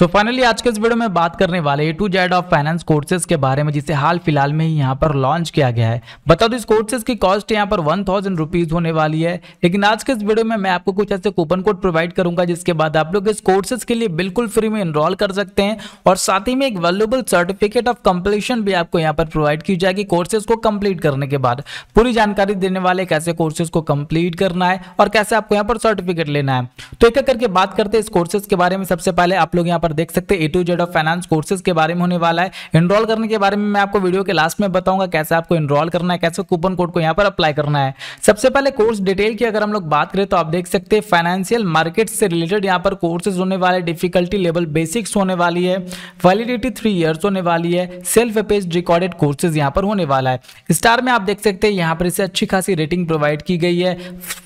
सो so finally आज के इस वीडियो में बात करने वाले A to Z of finance courses के बारे में जिसे हाल फिलहाल में ही यहाँ पर लॉन्च किया गया है बता दो इस कोर्सेज की कॉस्ट यहाँ पर वन थाउजेंड रुपीज होने वाली है लेकिन आज के इस वीडियो में मैं आपको कुछ ऐसे कूपन कोड प्रोवाइड करूंगा जिसके बाद आप लोग इस कोर्सेज के लिए बिल्कुल फ्री में इनरोल कर सकते हैं और साथ ही में एक वेल्यूबल सर्टिफिकेट ऑफ कंप्लीशन भी आपको यहाँ पर प्रोवाइड की जाएगी कोर्सेज को कंप्लीट करने के बाद पूरी जानकारी देने वाले कैसे कोर्सेज को कंप्लीट करना है और कैसे आपको यहाँ पर सर्टिफिकेट लेना है तो एक करके बात करते हैं इस कोर्सेज के बारे में सबसे पहले आप लोग यहाँ पर पर देख सकते हैं A to Z of finance courses के बारे में होने वाला है इनरोल करने के बारे में मैं आपको वीडियो के लास्ट में बताऊंगा कैसे आपको इनरोल करना है कैसे कूपन कोड को यहाँ पर अप्लाई करना है सबसे पहले कोर्स डिटेल की अगर हम लोग बात करें तो आप देख सकते हैं फाइनेंशियल मार्केट से रिलेटेड यहाँ पर कोर्सेज होने वाले डिफिकल्टी लेवल बेसिक्स होने वाली है वैलिडिटी थ्री ईयर्स होने वाली है सेल्फ अपेज रिकॉर्डेड कोर्सेज यहाँ पर होने वाला है स्टार में आप देख सकते हैं यहाँ पर इसे अच्छी खासी रेटिंग प्रोवाइड की गई है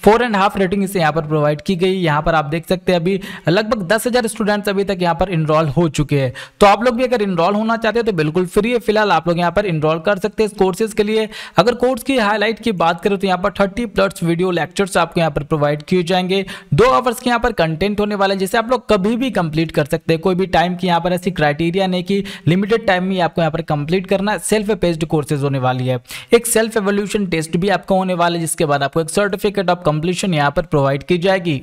फोर एंड हाफ रेटिंग इसे यहाँ पर प्रोवाइड की गई यहाँ पर आप देख सकते हैं अभी लगभग दस स्टूडेंट्स अभी तक यहाँ पर पर इनरोल हो चुके हैं तो आप लोग भी अगर इनरोल होना चाहते हैं तो बिल्कुल फ्री है फिलहाल आप लोग यहाँ पर इनरोल कर सकते हैं इस कोर्सेज के लिए अगर कोर्स की हाईलाइट की बात करें तो यहाँ पर थर्टी प्लस वीडियो लेक्चर्स आपको यहाँ पर प्रोवाइड किए जाएंगे दो आवर्स के यहाँ पर कंटेंट होने वाले जिसे आप लोग कभी भी कंप्लीट कर सकते हैं कोई भी टाइम की यहाँ पर ऐसी क्राइटेरिया नहीं कि लिमिटेड टाइम में आपको यहाँ पर कंप्लीट करना सेल्फ बेस्ड कोर्सेज होने वाली है एक सेल्फ एवोल्यूशन टेस्ट भी आपको होने वाला है जिसके बाद आपको एक सर्टिफिकेट ऑफ कंप्लीशन यहाँ पर प्रोवाइड की जाएगी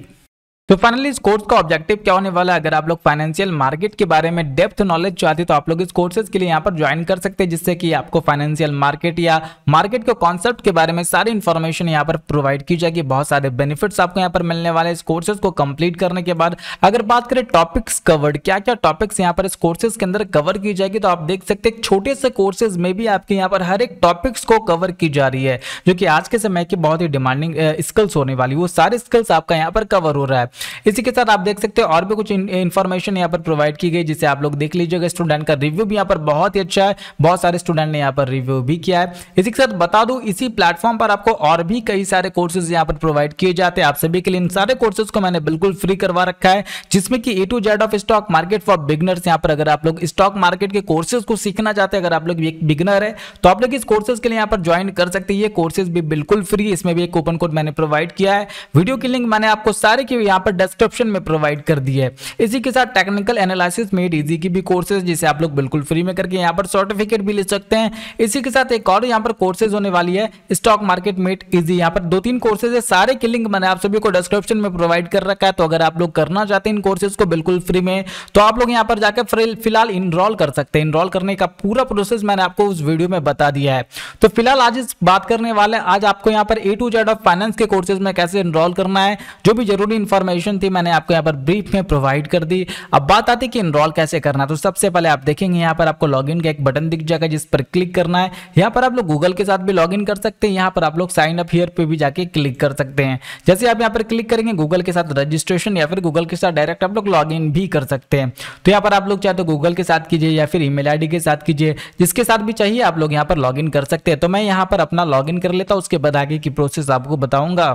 तो फाइनली इस कोर्स का ऑब्जेक्टिव क्या होने वाला है अगर आप लोग फाइनेंशियल मार्केट के बारे में डेप्थ नॉलेज चाहते तो आप लोग इस कोर्सेज के लिए यहाँ पर ज्वाइन कर सकते हैं जिससे कि आपको फाइनेंशियल मार्केट या मार्केट के कॉन्सेप्ट के बारे में सारी इन्फॉर्मेशन यहाँ पर प्रोवाइड की जाएगी बहुत सारे बेनिफिट्स आपको यहाँ पर मिलने वाले इस कोर्सेज को कंप्लीट करने के बाद अगर बात करें टॉपिक्स कवर्ड क्या क्या टॉपिक्स यहाँ पर इस कोर्सेज के अंदर कवर की जाएगी तो आप देख सकते हैं छोटे से कोर्सेज में भी आपके यहाँ पर हर एक टॉपिक्स को कवर की जा रही है जो कि आज के समय की बहुत ही डिमांडिंग स्किल्स होने वाली वो सारे स्किल्स आपका यहाँ पर कवर हो रहा है इसी के साथ आप देख सकते हो और भी कुछ इन्फॉर्मेशन यहाँ पर प्रोवाइड की गई जिसे आप लोग देख लीजिएगा स्टूडेंट का रिव्यू भी यहाँ पर बहुत ही अच्छा है बहुत सारे स्टूडेंट ने यहाँ पर रिव्यू भी किया है इसी के साथ बता दू इसी प्लेटफॉर्म पर आपको और भी कई सारे कोर्सेज यहाँ पर प्रोवाइड किए जाते हैं आप सभी के लिए इन सारे कोर्सेज को मैंने बिल्कुल फ्री करवा रखा है जिसमें कि A to Z of stock market for beginners यहाँ पर अगर आप लोग स्टॉक मार्केट के कोर्सेज को सीखना चाहते हैं अगर आप लोग बिगनर है तो आप लोग इस कोर्सेज के लिए यहाँ पर ज्वाइन कर सकते हैं ये कोर्सेज भी बिल्कुल फ्री इसमें भी एक कूपन कोड मैंने प्रोवाइड किया है वीडियो की लिंक मैंने आपको सारे की यहाँ यहाँ पर डिस्क्रिप्शन में प्रोवाइड कर दी है इसी के साथ टेक्निकल एनालिसिस मेड इजी की भी कोर्सेज जिसे आप लोग बिल्कुल फ्री में करके यहाँ पर सर्टिफिकेट भी ले सकते हैं इसी के साथ एक और यहाँ पर कोर्सेज होने वाली है स्टॉक मार्केट मेड इजी यहाँ पर दो तीन कोर्सेज है सारे की लिंक मैंने आप सभी को डिस्क्रिप्शन में प्रोवाइड कर रखा है तो अगर आप लोग करना चाहते हैं इन कोर्सेज को बिल्कुल फ्री में तो आप लोग यहाँ पर जाकर फिलहाल इनरोल कर सकते हैं इनरोल करने का पूरा प्रोसेस मैंने आपको उस वीडियो में बता दिया है तो फिलहाल आज इस बात करने वाले आज आपको यहाँ पर A to Z of finance के कोर्सेज में कैसे इनरोल करना है जो भी जरूरी इन्फॉर्मेशन इन्फॉर्मेशन थी मैंने आपको यहाँ पर ब्रीफ में प्रोवाइड कर दी अब बात आती है कि इनरोल कैसे करना तो सबसे पहले आप देखेंगे यहाँ पर आपको लॉग का एक बटन दिख जाएगा जिस पर क्लिक करना है यहाँ पर आप लोग गूगल के साथ भी लॉग कर सकते हैं यहाँ पर आप लोग साइन अप हियर पे भी जाके क्लिक कर सकते हैं जैसे आप यहाँ पर क्लिक करेंगे गूगल के साथ रजिस्ट्रेशन या फिर गूगल के साथ डायरेक्ट आप लोग लॉग भी कर सकते हैं तो यहाँ पर आप लोग चाहे तो गूगल के साथ कीजिए या फिर ई मेल के साथ कीजिए जिसके साथ भी चाहिए आप लोग यहाँ पर लॉग कर सकते हैं तो मैं यहाँ पर अपना लॉग कर लेता हूँ उसके बाद आगे की प्रोसेस आपको बताऊंगा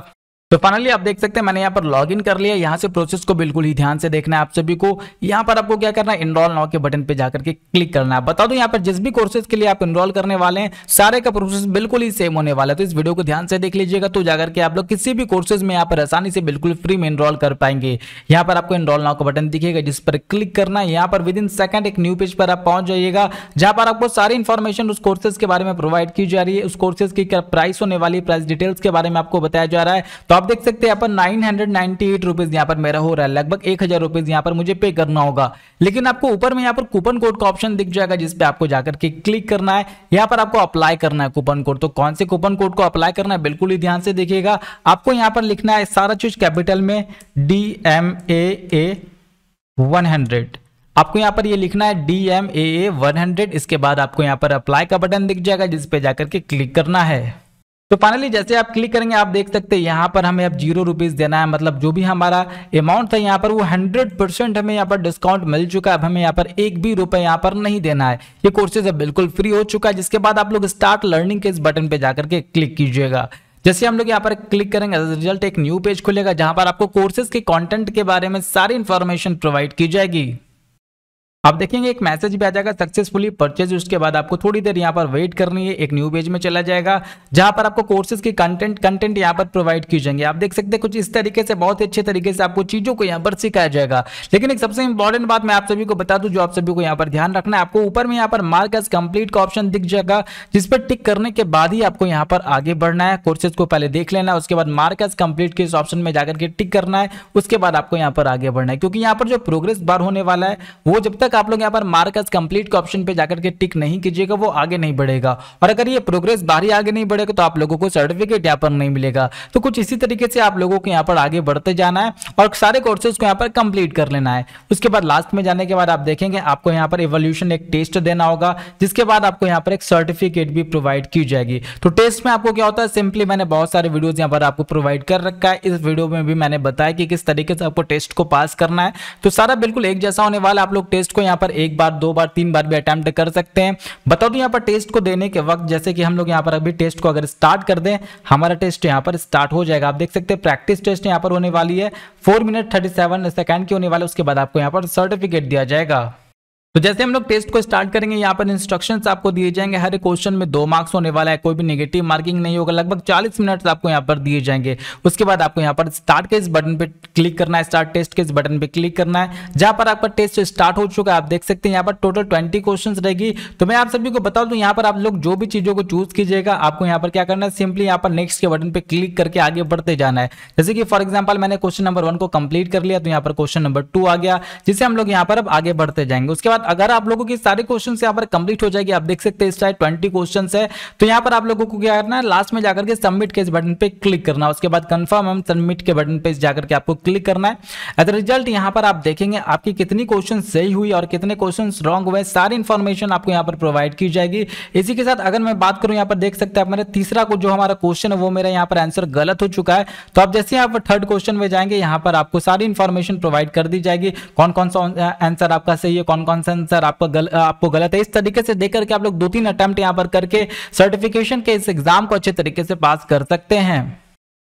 तो फाइनली आप देख सकते हैं मैंने यहाँ पर लॉग इन कर लिया यहाँ से प्रोसेस को बिल्कुल ही ध्यान से देखना है आप सभी को यहाँ पर आपको क्या करना है इनरोल नाउ के बटन पे जाकर के क्लिक करना है बता दो यहाँ पर जिस भी कोर्सेज के लिए आप इनरोल करने वाले हैं सारे का प्रोसेस बिल्कुल ही सेम होने वाला है तो इस वीडियो को ध्यान से देख लीजिएगा तो जाकर के आप लोग किसी भी कोर्सेज में यहाँ पर आसानी से बिल्कुल फ्री में इनरोल कर पाएंगे यहाँ पर आपको इनरोल नाउ का बटन दिखेगा जिस पर क्लिक करना है यहाँ पर विद इन सेकंड एक न्यू पेज पर आप पहुंच जाइएगा जहाँ पर आपको सारी इन्फॉर्मेशन उस कोर्सेज के बारे में प्रोवाइड की जा रही है उस कोर्सेज की प्राइस होने वाली प्राइस डिटेल्स के बारे में आपको बताया जा रहा है तो आप देख सकते हैं यहाँ पर nine hundred ninety eight rupees यहाँ पर मेरा हो रहा है लगभग एक हजार रुपीज यहाँ पर मुझे पे करना होगा लेकिन आपको ऊपर में यहाँ पर कूपन कोड का ऑप्शन दिख जाएगा जिसपे आपको जाकर के क्लिक करना है यहाँ पर आपको अप्लाई करना है कूपन कोड तो कौन से कूपन कोड को अप्लाई करना है बिल्कुल ही ध्यान से देखिएगा आपको यहाँ पर लिखना है सारा चीज कैपिटल में D M A A one hundred आपको यहाँ पर ये लिखना है D M A A one hundred इसके बाद आपको यहाँ पर अप्लाई का बटन दिख जाएगा जिसपे जाकर के क्लिक करना है तो फाइनली जैसे आप क्लिक करेंगे आप देख सकते हैं यहाँ पर हमें अब जीरो रुपीज़ देना है मतलब जो भी हमारा अमाउंट था यहाँ पर वो हंड्रेड परसेंट हमें यहाँ पर डिस्काउंट मिल चुका है अब हमें यहाँ पर एक भी रुपए यहाँ पर नहीं देना है ये कोर्सेज अब बिल्कुल फ्री हो चुका है जिसके बाद आप लोग स्टार्ट लर्निंग के इस बटन पर जाकर के क्लिक कीजिएगा जैसे हम लोग यहाँ पर क्लिक करेंगे रिजल्ट एक न्यू पेज खुलेगा जहाँ पर आपको कोर्सेज के कॉन्टेंट के बारे में सारी इन्फॉर्मेशन प्रोवाइड की जाएगी आप देखेंगे एक मैसेज भी आ जाएगा सक्सेसफुली परचेज उसके बाद आपको थोड़ी देर यहाँ पर वेट करनी है एक न्यू पेज में चला जाएगा जहां पर आपको कोर्सेज की कंटेंट कंटेंट यहाँ पर प्रोवाइड की जाएंगे आप देख सकते हैं कुछ इस तरीके से बहुत ही अच्छे तरीके से आपको चीजों को यहाँ पर सिखाया जाएगा लेकिन एक सबसे इंपॉर्टेंट बात मैं आप सभी को बता दू जो आप सभी को यहाँ पर ध्यान रखना है आपको ऊपर में यहाँ पर मार्क एस कंप्लीट का ऑप्शन दिख जाएगा जिस पर टिक करने के बाद ही आपको यहाँ पर आगे बढ़ना है कोर्सेज को पहले देख लेना है उसके बाद मार्क एस कंप्लीट के इस ऑप्शन में जाकर के टिक करना है उसके बाद आपको यहाँ पर आगे बढ़ना है क्योंकि यहाँ पर जो प्रोग्रेस बार होने वाला है वो जब तक आप लोग यहाँ पर मार्कस कंप्लीट के ऑप्शन पे जाकर के टिक नहीं कीजिएगा वो आगे नहीं बढ़ेगा और अगर ये प्रोग्रेस बाहरी आगे नहीं बढ़ेगा तो आप लोगों को सर्टिफिकेट यहाँ पर नहीं मिलेगा तो कुछ इसी तरीके से आप लोगों को यहाँ पर आगे बढ़ते जाना है और सारे कोर्सेज को यहाँ पर कंप्लीट कर लेना है उसके बाद लास्ट में जाने के बाद आप देखेंगे आपको यहाँ पर एवोल्यूशन एक टेस्ट देना होगा जिसके बाद आपको यहाँ पर एक सर्टिफिकेट भी प्रोवाइड की जाएगी तो टेस्ट में आपको क्या होता है सिंपली मैंने बहुत सारे वीडियोज यहाँ पर आपको प्रोवाइड कर रखा है इस वीडियो में भी मैंने बताया कि किस तरीके से आपको टेस्ट को पास करना है तो सारा बिल्कुल एक जैसा होने वाला आप लोग टेस्ट को यहाँ पर एक बार दो बार तीन बार भी अटैम्प्ट कर सकते हैं बता दूं तो यहाँ पर टेस्ट को देने के वक्त जैसे कि हम लोग यहाँ पर अभी टेस्ट को अगर स्टार्ट कर दें हमारा टेस्ट यहाँ पर स्टार्ट हो जाएगा आप देख सकते हैं प्रैक्टिस टेस्ट यहाँ पर होने वाली है four minute thirty seven second की होने वाले उसके बाद आपको यहाँ पर सर्टिफिकेट दिया जाएगा तो जैसे हम लोग टेस्ट को स्टार्ट करेंगे यहाँ पर इंस्ट्रक्शंस आपको दिए जाएंगे हर क्वेश्चन में दो मार्क्स होने वाला है कोई भी नेगेटिव मार्किंग नहीं होगा लगभग 40 मिनट आपको यहाँ पर दिए जाएंगे उसके बाद आपको यहाँ पर स्टार्ट के इस बटन पे क्लिक करना है स्टार्ट टेस्ट के इस बटन पे क्लिक करना है जहां पर आपका टेस्ट स्टार्ट हो चुका है आप देख सकते हैं यहाँ पर टोटल ट्वेंटी क्वेश्चन रहेगी तो मैं आप सभी को बता दूँ यहाँ पर आप लोग जो भी चीज़ों को चूज कीजिएगा आपको यहाँ पर क्या करना है सिंपली यहाँ पर नेक्स्ट के बटन पर क्लिक करके आगे बढ़ते जाना है जैसे कि फॉर एग्जाम्पल मैंने क्वेश्चन नंबर वन को कंप्लीट कर लिया तो यहाँ पर क्वेश्चन नंबर टू आ गया जिसे हम लोग यहाँ पर अब आगे बढ़ते जाएंगे उसके बाद अगर आप लोगों की सारे क्वेश्चन यहाँ पर कंप्लीट हो जाएगी आप देख सकते हैं इस टाइप ट्वेंटी क्वेश्चन है तो यहाँ पर आप लोगों को क्या करना है लास्ट में जाकर के सबमिट के इस बटन पे क्लिक करना उसके बाद कन्फर्म हम सबमिट के बटन पे जाकर के आपको क्लिक करना है एज रिजल्ट यहाँ पर आप देखेंगे आपकी कितनी क्वेश्चन सही हुई और कितने क्वेश्चन रॉन्ग हुए सारी इन्फॉर्मेशन आपको यहाँ पर प्रोवाइड की जाएगी इसी के साथ अगर मैं बात करूँ यहाँ पर देख सकते हैं मेरा तीसरा जो हमारा क्वेश्चन है वो मेरा यहाँ पर आंसर गलत हो चुका है तो आप जैसे यहाँ पर थर्ड क्वेश्चन में जाएंगे यहाँ पर आपको सारी इन्फॉर्मेशन प्रोवाइड कर दी जाएगी कौन कौन सा आंसर आपका सही है कौन कौन सा आंसर आपका गल, आपको गलत है इस तरीके से देख करके आप लोग दो तीन अटेम्प्ट यहाँ पर करके सर्टिफिकेशन के इस एग्जाम को अच्छे तरीके से पास कर सकते हैं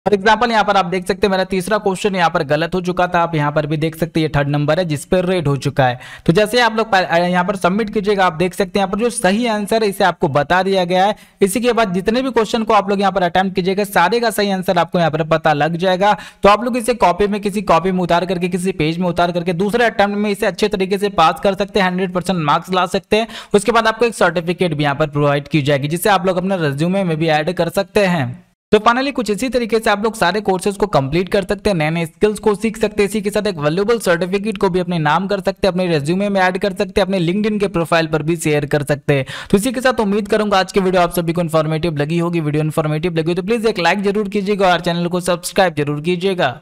फॉर एग्जाम्पल यहाँ पर आप देख सकते हैं मेरा तीसरा क्वेश्चन यहाँ पर गलत हो चुका था आप यहाँ पर भी देख सकते हैं थर्ड नंबर है जिस पर रेड हो चुका है तो जैसे आप लोग यहाँ पर सबमिट कीजिएगा आप देख सकते हैं यहाँ पर जो सही आंसर है इसे आपको बता दिया गया है इसी के बाद जितने भी क्वेश्चन को आप लोग यहाँ पर अटेम्प्ट कीजिएगा सारे का सही आंसर आपको यहाँ पर पता लग जाएगा तो आप लोग इसे कॉपी में किसी कॉपी में उतार करके किसी पेज में उतार करके दूसरे अटेम्प्ट में इसे अच्छे तरीके से पास कर सकते हैं हंड्रेड मार्क्स ला सकते हैं उसके बाद आपको एक सर्टिफिकेट भी यहाँ पर प्रोवाइड की जाएगी जिसे आप लोग अपने रेज्यूमे में भी एड कर सकते हैं तो फाइनली कुछ इसी तरीके से आप लोग सारे कोर्सेज को कंप्लीट कर सकते हैं नए नए स्किल्स को सीख सकते हैं इसी के साथ एक वैल्यूबल सर्टिफिकेट को भी अपने नाम कर सकते हैं अपने रेज्यूमे में ऐड कर सकते हैं अपने लिंकड के प्रोफाइल पर भी शेयर कर सकते हैं तो इसी के साथ उम्मीद करूंगा आज की वीडियो आप सभी को इन्फॉर्मेटिव लगी होगी वीडियो इन्फॉर्मेटिव लगी तो प्लीज एक लाइक जरूर कीजिएगा और चैनल को सब्सक्राइब जरूर कीजिएगा